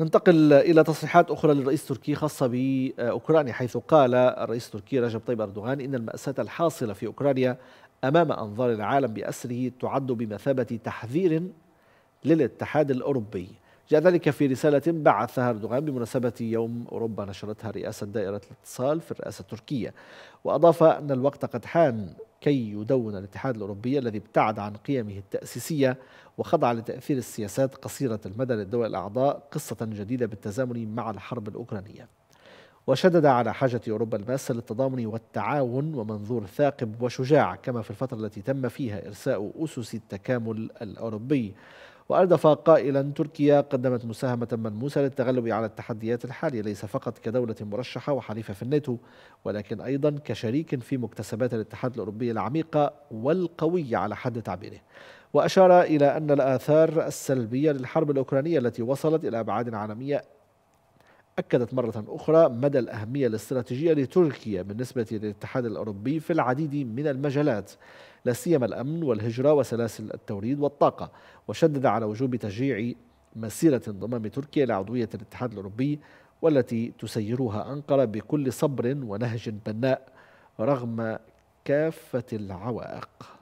ننتقل إلى تصريحات أخرى للرئيس التركي خاصة بأوكرانيا حيث قال الرئيس التركي رجب طيب أردوغان إن المأساة الحاصلة في أوكرانيا أمام أنظار العالم بأسره تعد بمثابة تحذير للاتحاد الأوروبي جاء ذلك في رسالة بعثها أردوغان بمناسبة يوم أوروبا نشرتها رئاسة دائرة الاتصال في الرئاسة التركية وأضاف أن الوقت قد حان كي يدون الاتحاد الأوروبي الذي ابتعد عن قيمه التأسيسية وخضع لتأثير السياسات قصيرة المدى للدول الأعضاء قصة جديدة بالتزامن مع الحرب الأوكرانية وشدد على حاجة أوروبا الماسة للتضامن والتعاون ومنظور ثاقب وشجاع كما في الفترة التي تم فيها إرساء أسس التكامل الأوروبي وأردف قائلا تركيا قدمت مساهمة ملموسة للتغلب على التحديات الحالية ليس فقط كدولة مرشحة وحليفة في الناتو ولكن أيضا كشريك في مكتسبات الاتحاد الأوروبي العميقة والقوية على حد تعبيره وأشار إلى أن الآثار السلبية للحرب الأوكرانية التي وصلت إلى أبعاد عالمية أكدت مرة أخرى مدى الأهمية الاستراتيجية لتركيا بالنسبة للاتحاد الأوروبي في العديد من المجالات لا سيما الأمن والهجرة وسلاسل التوريد والطاقة وشدد على وجوب تشجيع مسيرة انضمام تركيا لعضوية الاتحاد الأوروبي والتي تسيرها أنقرة بكل صبر ونهج بناء رغم كافة العوائق